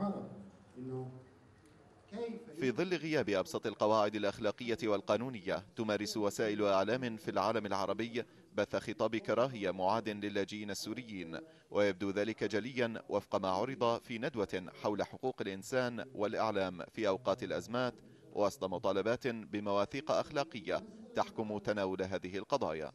العرب انه في ظل غياب أبسط القواعد الأخلاقية والقانونية تمارس وسائل أعلام في العالم العربي بث خطاب كراهية معاد للاجئين السوريين ويبدو ذلك جليا وفق ما عرض في ندوة حول حقوق الإنسان والإعلام في أوقات الأزمات وسط مطالبات بمواثيق أخلاقية تحكم تناول هذه القضايا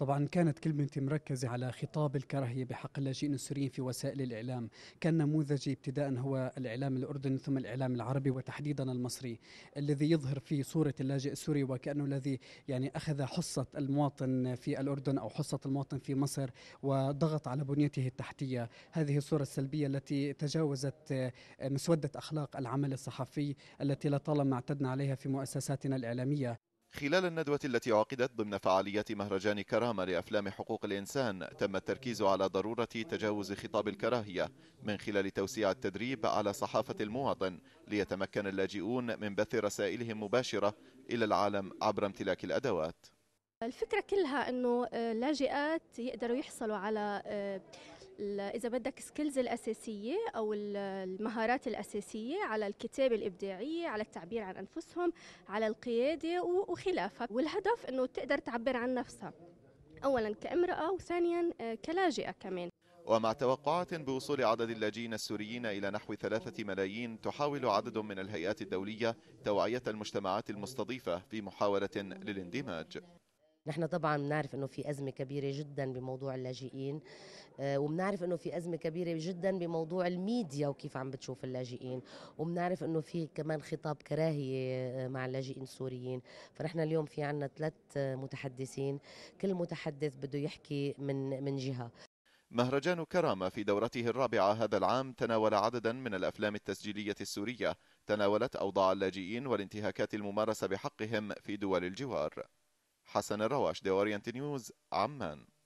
طبعا كانت كلمتي مركزة على خطاب الكراهية بحق اللاجئين السوريين في وسائل الإعلام كان نموذجي ابتداء هو الإعلام الأردني ثم الإعلام العربي وتحديدا المصري الذي يظهر في صورة اللاجئ السوري وكأنه الذي يعني أخذ حصة المواطن في الأردن أو حصة المواطن في مصر وضغط على بنيته التحتية هذه الصورة السلبية التي تجاوزت مسودة أخلاق العمل الصحفي التي لطالما اعتدنا عليها في مؤسساتنا الإعلامية خلال الندوة التي عقدت ضمن فعاليات مهرجان كرامة لأفلام حقوق الإنسان تم التركيز على ضرورة تجاوز خطاب الكراهية من خلال توسيع التدريب على صحافة المواطن ليتمكن اللاجئون من بث رسائلهم مباشرة إلى العالم عبر امتلاك الأدوات الفكرة كلها أنه اللاجئات آه، يقدروا يحصلوا على آه، اذا بدك سكيلز الاساسيه او المهارات الاساسيه على الكتابه الابداعيه على التعبير عن انفسهم على القياده وخلافها والهدف انه تقدر تعبر عن نفسها اولا كامراه وثانيا آه، كلاجئه كمان ومع توقعات بوصول عدد اللاجئين السوريين إلى نحو ثلاثة ملايين تحاول عدد من الهيئات الدولية توعية المجتمعات المستضيفة في محاولة للاندماج نحن طبعا بنعرف انه في ازمه كبيره جدا بموضوع اللاجئين آه، وبنعرف انه في ازمه كبيره جدا بموضوع الميديا وكيف عم بتشوف اللاجئين وبنعرف انه في كمان خطاب كراهيه آه، مع اللاجئين السوريين فنحن اليوم في عندنا ثلاث آه، متحدثين كل متحدث بده يحكي من من جهه مهرجان كرامة في دورته الرابعة هذا العام تناول عددا من الأفلام التسجيلية السورية تناولت أوضاع اللاجئين والانتهاكات الممارسة بحقهم في دول الجوار حسن الرواش دي اورينت نيوز عمان